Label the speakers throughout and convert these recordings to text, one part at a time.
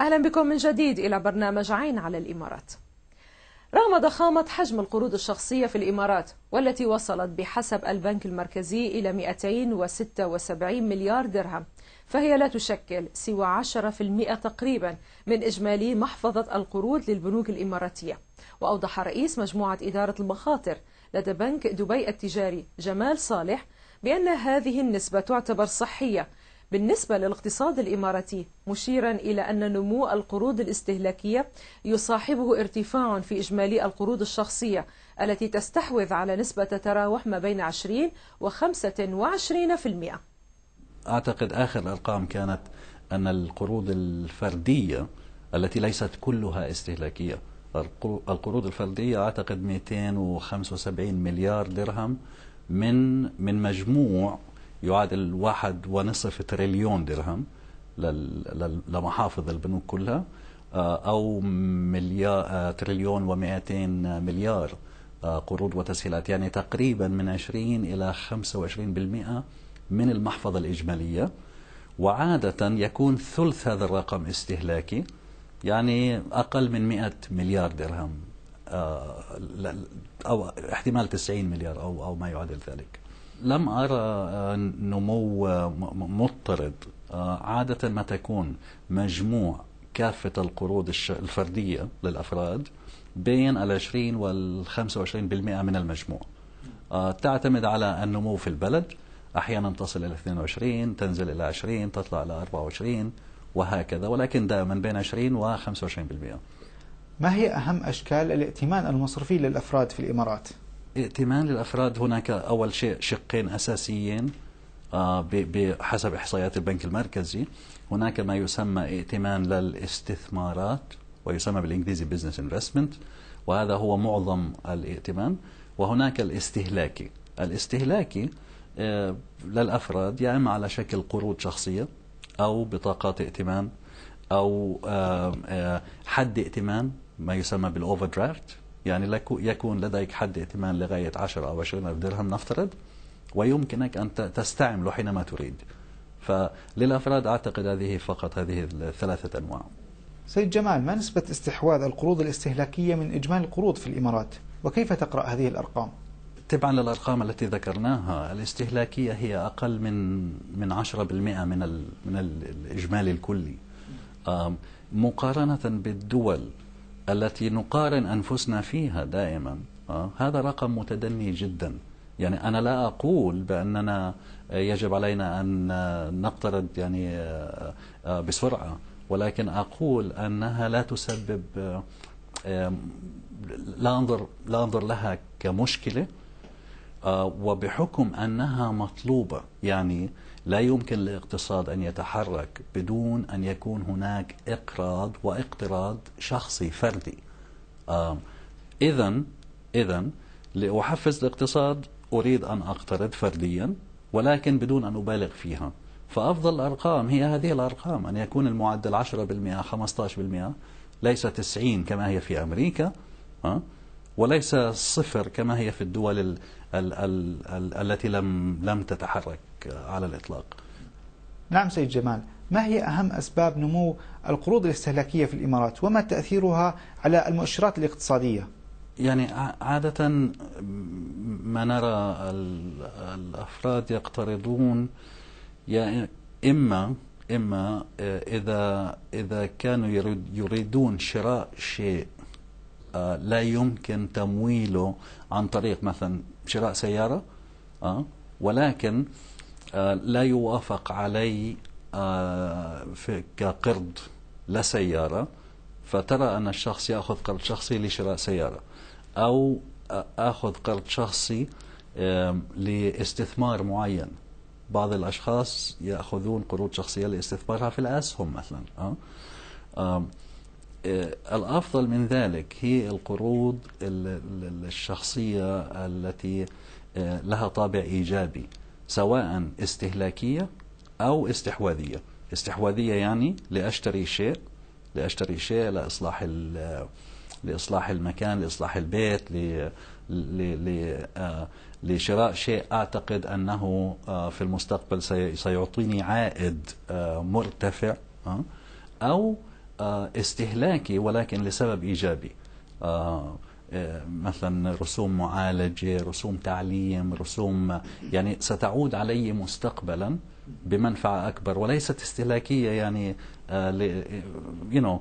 Speaker 1: أهلا بكم من جديد إلى برنامج عين على الإمارات رغم ضخامة حجم القروض الشخصية في الإمارات والتي وصلت بحسب البنك المركزي إلى 276 مليار درهم فهي لا تشكل سوى 10% تقريبا من إجمالي محفظة القروض للبنوك الإماراتية وأوضح رئيس مجموعة إدارة المخاطر لدى بنك دبي التجاري جمال صالح بأن هذه النسبة تعتبر صحية بالنسبة للاقتصاد الإماراتي مشيرا إلى أن نمو القروض الاستهلاكية يصاحبه ارتفاع في إجمالي القروض الشخصية التي تستحوذ على نسبة تتراوح ما بين 20 و 25%
Speaker 2: أعتقد آخر الأرقام كانت أن القروض الفردية التي ليست كلها استهلاكية القروض الفردية أعتقد 275 مليار درهم من من مجموع يعادل واحد ونصف تريليون درهم لمحافظ البنوك كلها آه، أو آه، مليار تريليون و200 مليار قروض وتسهيلات يعني تقريبا من 20 إلى 25% من المحفظة الإجمالية وعادة يكون ثلث هذا الرقم استهلاكي يعني أقل من 100 مليار درهم آه، أو احتمال 90 مليار أو أو ما يعادل ذلك لم أرى آه، نمو آه، مضطرد آه، عادة ما تكون مجموع كافة القروض الفردية للأفراد بين العشرين والخمسة وعشرين بالمئة من المجموع تعتمد على النمو في البلد أحيانا تصل إلى 22 تنزل إلى 20 تطلع إلى 24 وهكذا ولكن دائما بين 20 و 25% ما هي
Speaker 3: أهم أشكال الائتمان المصرفي للأفراد في الإمارات؟
Speaker 2: ائتمان للأفراد هناك أول شيء شقين أساسيين آه، بحسب إحصائيات البنك المركزي هناك ما يسمى ائتمان للاستثمارات ويسمى بالإنجليزي بزنس انفستمنت وهذا هو معظم الائتمان وهناك الاستهلاكي الاستهلاكي آه، للأفراد يا يعني إما على شكل قروض شخصية أو بطاقات ائتمان أو آه، حد ائتمان ما يسمى بالأوفر درافت يعني يكون لديك حد ائتمان لغاية 10 أو 20 ألف درهم نفترض ويمكنك أن تستعمله حينما تريد فللأفراد أعتقد هذه فقط هذه الثلاثة أنواع
Speaker 3: سيد جمال ما نسبة استحواذ القروض الاستهلاكية من إجمالي القروض في الإمارات وكيف تقرأ هذه الأرقام؟
Speaker 2: تبعا للأرقام التي ذكرناها الاستهلاكية هي أقل من من 10% من من الإجمالي الكلي مقارنة بالدول التي نقارن أنفسنا فيها دائما آه، هذا رقم متدني جدا يعني أنا لا أقول بأننا يجب علينا أن نقترض يعني آه، آه، بسرعة ولكن أقول أنها لا تسبب لا أنظر, لا أنظر لها كمشكلة آه، وبحكم أنها مطلوبة يعني لا يمكن للاقتصاد أن يتحرك بدون أن يكون هناك إقراض واقتراض شخصي فردي إذا إذا لأحفز الاقتصاد أريد أن أقترض فرديا ولكن بدون أن أبالغ فيها فأفضل الأرقام هي هذه الأرقام أن يكون المعدل 10% 15% ليس 90 كما هي في أمريكا آه، وليس صفر كما هي في الدول الـ الـ الـ الـ التي لم لم تتحرك على الإطلاق نعم سيد جمال
Speaker 3: ما هي أهم أسباب نمو القروض الاستهلاكية في الإمارات وما تأثيرها على المؤشرات الاقتصادية
Speaker 2: يعني عادة ما نرى الأفراد يقترضون يعني إما إما آه، إذا إذا كانوا يريدون شراء شيء آه، لا يمكن تمويله عن طريق مثلا شراء سيارة آه، ولكن آه، لا يوافق علي كقرض لسيارة فترى أن الشخص يأخذ قرض شخصي لشراء سيارة أو أخذ قرض شخصي لاستثمار معين بعض الأشخاص يأخذون قروض شخصية لاستثمارها في الأسهم مثلا أه؟ آه، الأفضل من ذلك هي القروض الشخصية التي آه، لها طابع إيجابي سواء استهلاكية أو استحواذية استحواذية يعني لأشتري شيء لأشتري شيء لإصلاح لإصلاح المكان لإصلاح البيت آه، لشراء شيء أعتقد أنه في المستقبل سيعطيني عائد مرتفع أو آه، استهلاكي ولكن لسبب إيجابي آه، آه، مثلا رسوم معالجة رسوم تعليم رسوم يعني ستعود علي مستقبلا بمنفعة أكبر وليست استهلاكية يعني يو نو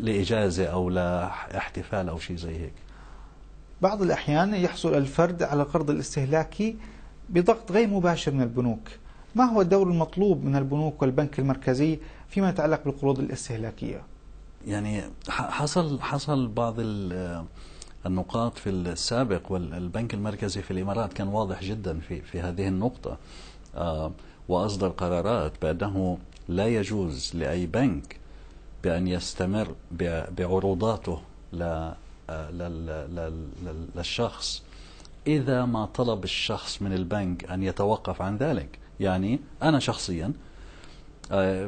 Speaker 2: لإجازة أو لاحتفال أو شيء زي هيك
Speaker 3: بعض الأحيان يحصل الفرد على قرض الاستهلاكي بضغط غير مباشر من البنوك ما هو الدور المطلوب من البنوك والبنك المركزي فيما يتعلق بالقروض الاستهلاكية
Speaker 2: يعني حصل حصل بعض آه، النقاط في السابق والبنك المركزي في الإمارات كان واضح جدا في في هذه النقطة آه، وأصدر قرارات بأنه لا يجوز لأي بنك بأن يستمر بعروضاته آه، للشخص إذا ما طلب الشخص من البنك أن يتوقف عن ذلك يعني أنا شخصيا آه،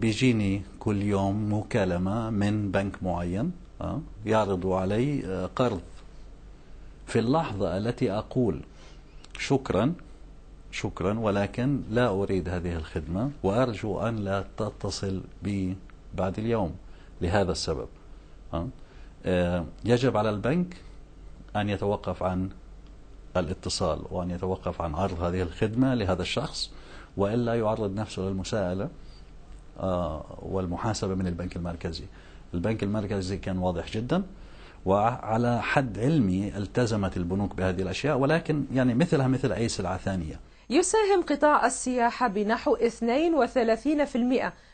Speaker 2: بيجيني كل يوم مكالمة من بنك معين آه، يعرض علي آه، قرض في اللحظة التي أقول شكرا شكرا ولكن لا أريد هذه الخدمة وأرجو أن لا تتصل بي بعد اليوم لهذا السبب يجب على البنك أن يتوقف عن الاتصال وأن يتوقف عن عرض هذه الخدمة لهذا الشخص وإلا يعرض نفسه للمساءلة آه، والمحاسبة من البنك المركزي البنك المركزي كان واضح جدا وعلى حد علمي التزمت البنوك بهذه الأشياء ولكن يعني مثلها مثل أي سلعة ثانية
Speaker 1: يساهم قطاع السياحة بنحو 32%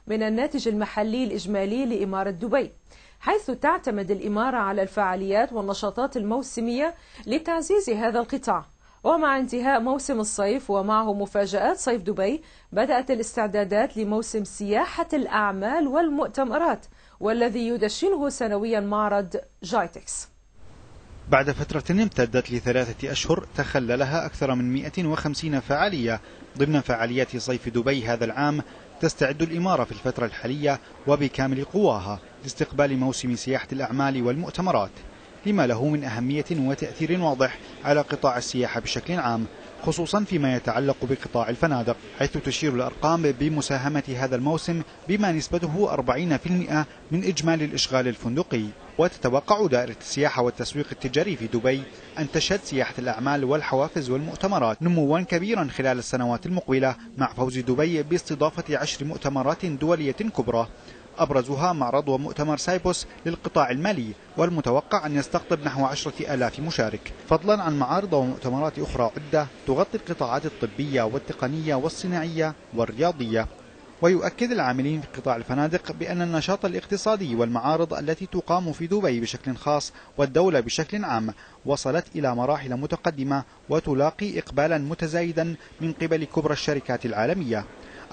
Speaker 1: من الناتج المحلي الإجمالي لإمارة دبي حيث تعتمد الإمارة على الفعاليات والنشاطات الموسمية لتعزيز هذا القطاع ومع انتهاء موسم الصيف ومعه مفاجآت صيف دبي بدأت الاستعدادات لموسم سياحة الأعمال والمؤتمرات والذي يدشنه سنويا معرض جايتكس
Speaker 3: بعد فترة امتدت لثلاثة أشهر تخللها أكثر من 150 فعالية ضمن فعاليات صيف دبي هذا العام تستعد الإمارة في الفترة الحالية وبكامل قواها لاستقبال موسم سياحة الأعمال والمؤتمرات لما له من أهمية وتأثير واضح على قطاع السياحة بشكل عام خصوصا فيما يتعلق بقطاع الفنادق حيث تشير الأرقام بمساهمة هذا الموسم بما نسبته 40% من إجمالي الإشغال الفندقي وتتوقع دائرة السياحة والتسويق التجاري في دبي أن تشهد سياحة الأعمال والحوافز والمؤتمرات نموا كبيرا خلال السنوات المقبلة مع فوز دبي باستضافة عشر مؤتمرات دولية كبرى أبرزها معرض ومؤتمر سايبوس للقطاع المالي والمتوقع أن يستقطب نحو عشرة ألاف مشارك فضلا عن معارض ومؤتمرات أخرى عدة تغطي القطاعات الطبية والتقنية والصناعية والرياضية ويؤكد العاملين في قطاع الفنادق بأن النشاط الاقتصادي والمعارض التي تقام في دبي بشكل خاص والدولة بشكل عام وصلت إلى مراحل متقدمة وتلاقي إقبالا متزايدا من قبل كبرى الشركات العالمية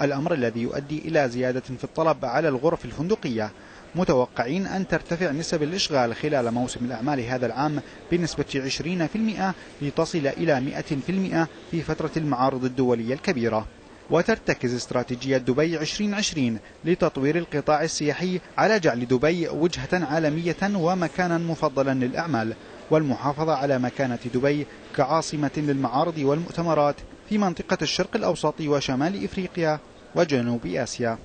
Speaker 3: الأمر الذي يؤدي إلى زيادة في الطلب على الغرف الفندقية متوقعين أن ترتفع نسب الإشغال خلال موسم الأعمال هذا العام بنسبة 20% لتصل إلى 100% في فترة المعارض الدولية الكبيرة وترتكز استراتيجية دبي 2020 لتطوير القطاع السياحي على جعل دبي وجهة عالمية ومكانا مفضلا للأعمال والمحافظة على مكانة دبي كعاصمة للمعارض والمؤتمرات في منطقة الشرق الأوسط وشمال إفريقيا وجنوب آسيا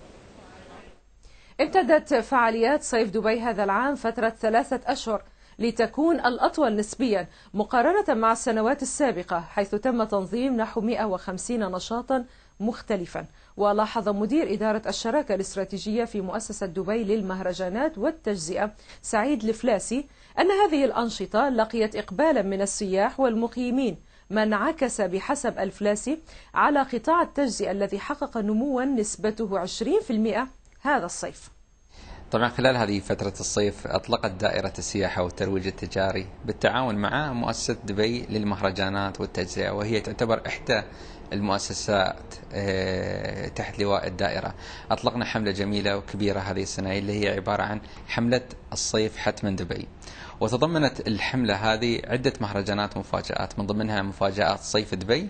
Speaker 1: امتدت فعاليات صيف دبي هذا العام فترة ثلاثة أشهر لتكون الأطول نسبيا مقارنة مع السنوات السابقة حيث تم تنظيم نحو 150 نشاطا مختلفا ولاحظ مدير إدارة الشراكة الاستراتيجية في مؤسسة دبي للمهرجانات والتجزئة سعيد الفلاسي أن هذه الأنشطة لقيت إقبالا من السياح والمقيمين ما انعكس بحسب الفلاسي على قطاع التجزئة الذي حقق نموا نسبته 20% هذا الصيف
Speaker 4: طبعا خلال هذه فترة الصيف أطلقت دائرة السياحة والترويج التجاري بالتعاون مع مؤسسة دبي للمهرجانات والتجزئة وهي تعتبر إحدى المؤسسات آه، تحت لواء الدائرة أطلقنا حملة جميلة وكبيرة هذه السنة اللي هي عبارة عن حملة الصيف حتما دبي وتضمنت الحملة هذه عدة مهرجانات ومفاجآت من ضمنها مفاجآت صيف دبي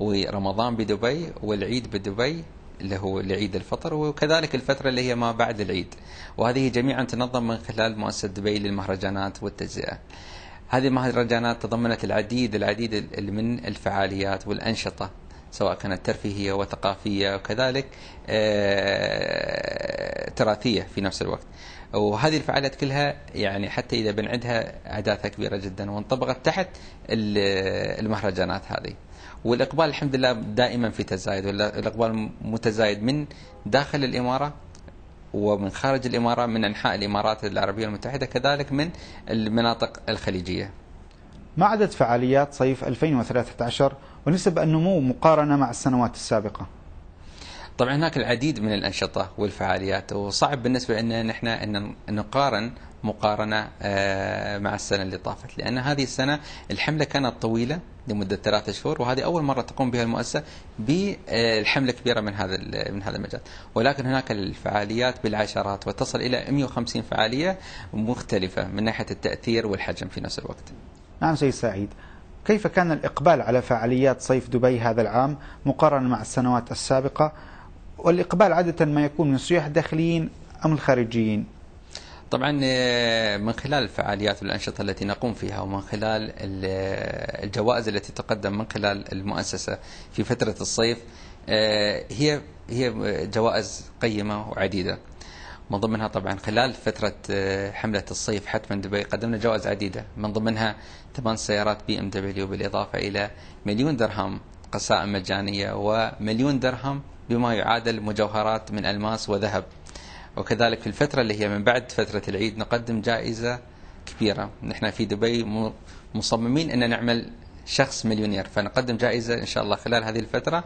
Speaker 4: ورمضان بدبي والعيد بدبي اللي هو لعيد الفطر وكذلك الفترة اللي هي ما بعد العيد وهذه جميعا تنظم من خلال مؤسسة دبي للمهرجانات والتجزئة هذه المهرجانات تضمنت العديد العديد من الفعاليات والأنشطة سواء كانت ترفيهية وثقافية وكذلك آه، تراثية في نفس الوقت وهذه الفعاليات كلها يعني حتى إذا بنعدها أعدادها كبيرة جدا وانطبقت تحت المهرجانات هذه والإقبال الحمد لله دائما في تزايد والإقبال متزايد من داخل الإمارة ومن خارج الإمارة من أنحاء الإمارات العربية المتحدة كذلك من المناطق الخليجية
Speaker 3: ما عدد فعاليات صيف 2013 ونسب النمو مقارنة مع السنوات السابقة؟
Speaker 4: طبعا هناك العديد من الأنشطة والفعاليات وصعب بالنسبة لنا نحن أن نقارن مقارنة آه، مع السنة اللي طافت لأن هذه السنة الحملة كانت طويلة لمدة ثلاثة شهور وهذه أول مرة تقوم بها المؤسسة بالحملة آه، كبيرة من هذا من هذا المجال ولكن هناك الفعاليات بالعشرات وتصل إلى 150 فعالية مختلفة من ناحية التأثير والحجم في نفس الوقت
Speaker 3: نعم سيد سعيد كيف كان الإقبال على فعاليات صيف دبي هذا العام مقارنة مع السنوات السابقة والإقبال عادة ما يكون من سياح داخليين أم الخارجيين
Speaker 4: طبعا آه، من خلال الفعاليات والأنشطة التي نقوم فيها ومن خلال آه، الجوائز التي تقدم من خلال المؤسسة في فترة الصيف آه، هي هي جوائز قيمة وعديدة من ضمنها طبعا خلال فترة حملة الصيف حتما دبي قدمنا جوائز عديدة من ضمنها ثمان سيارات بي ام دبليو بالإضافة إلى مليون درهم قسائم مجانية ومليون درهم بما يعادل مجوهرات من الماس وذهب وكذلك في الفترة اللي هي من بعد فترة العيد نقدم جائزة كبيرة نحن في دبي مصممين أن نعمل شخص مليونير فنقدم جائزة إن شاء الله خلال هذه الفترة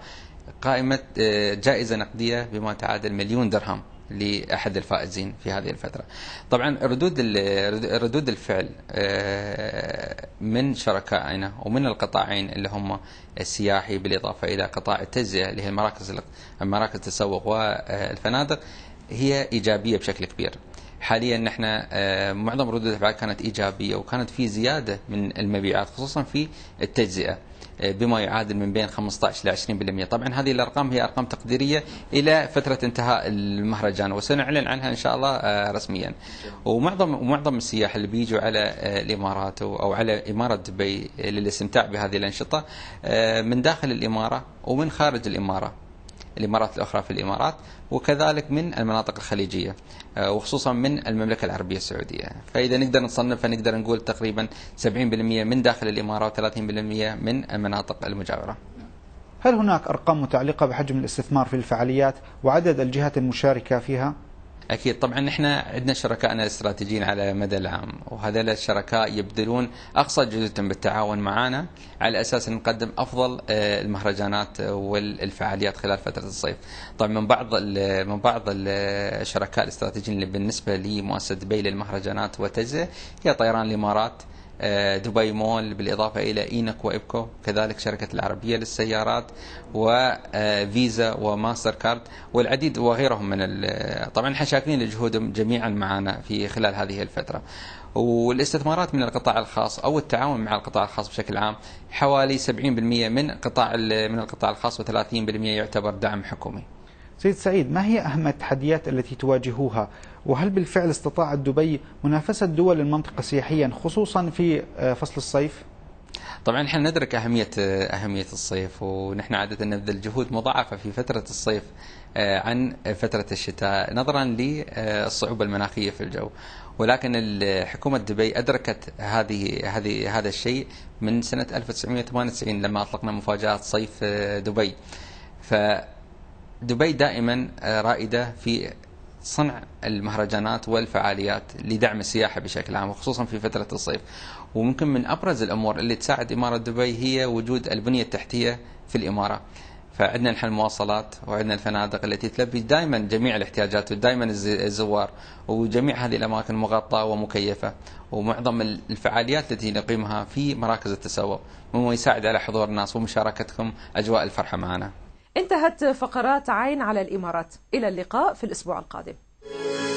Speaker 4: قائمة آه، جائزة نقدية بما تعادل مليون درهم لأحد الفائزين في هذه الفترة طبعا ردود ردود الفعل آه، من شركائنا ومن القطاعين اللي هم السياحي بالإضافة إلى قطاع التجزئة اللي هي المراكز مراكز التسوق والفنادق هي إيجابية بشكل كبير حاليا نحن آه، معظم ردود الافعال كانت ايجابيه وكانت في زياده من المبيعات خصوصا في التجزئه. بما يعادل من بين 15 إلى 20% طبعا هذه الأرقام هي أرقام تقديرية إلى فترة انتهاء المهرجان وسنعلن عنها إن شاء الله آه، رسميا ومعظم ومعظم السياح اللي بيجوا على آه، الإمارات أو على إمارة دبي للاستمتاع بهذه الأنشطة آه، من داخل الإمارة ومن خارج الإمارة الإمارات الأخرى في الإمارات وكذلك من المناطق الخليجية آه، وخصوصا من المملكة العربية السعودية فإذا نقدر نصنف فنقدر نقول تقريبا 70% من داخل الامارات و و30% من المناطق المجاورة
Speaker 3: هل هناك أرقام متعلقة بحجم الاستثمار في الفعاليات وعدد الجهات المشاركة فيها؟
Speaker 4: أكيد طبعا إحنا عندنا شركائنا الاستراتيجيين على مدى العام وهذول الشركاء يبذلون أقصى جهدهم بالتعاون معنا على أساس نقدم أفضل آه، المهرجانات والفعاليات خلال فترة الصيف طبعا من بعض من بعض الشركاء الاستراتيجيين اللي بالنسبة لمؤسسة دبي للمهرجانات وتجزئة هي طيران الإمارات آه، دبي مول بالإضافة إلى إينك وإبكو كذلك شركة العربية للسيارات وفيزا آه، وماستر كارد والعديد وغيرهم من آه، طبعا احنا شاكرين لجهودهم جميعا معنا في خلال هذه الفترة والاستثمارات من القطاع الخاص او التعاون مع القطاع الخاص بشكل عام حوالي 70% من قطاع من القطاع الخاص و30% يعتبر دعم حكومي.
Speaker 3: سيد سعيد ما هي أهم التحديات التي تواجهوها وهل بالفعل استطاعت دبي منافسة دول المنطقة سياحيا خصوصا في آه، فصل الصيف؟
Speaker 4: طبعا احنا ندرك اهميه آه، اهميه الصيف ونحن عاده نبذل جهود مضاعفه في فتره الصيف آه، عن فتره الشتاء نظرا للصعوبه المناخيه في الجو ولكن حكومه دبي ادركت هذه هذه هذا الشيء من سنه 1998 لما اطلقنا مفاجاه صيف دبي ف دبي دائما آه، رائده في صنع المهرجانات والفعاليات لدعم السياحه بشكل عام وخصوصا في فتره الصيف وممكن من ابرز الامور اللي تساعد اماره دبي هي وجود البنيه التحتيه في الاماره فعندنا نحن المواصلات وعندنا الفنادق التي تلبي دائما جميع الاحتياجات ودائما الزوار وجميع هذه الاماكن مغطاه ومكيفه ومعظم الفعاليات التي نقيمها في مراكز التسوق مما يساعد على حضور الناس ومشاركتكم اجواء الفرحه معنا.
Speaker 1: انتهت فقرات عين على الإمارات إلى اللقاء في الأسبوع القادم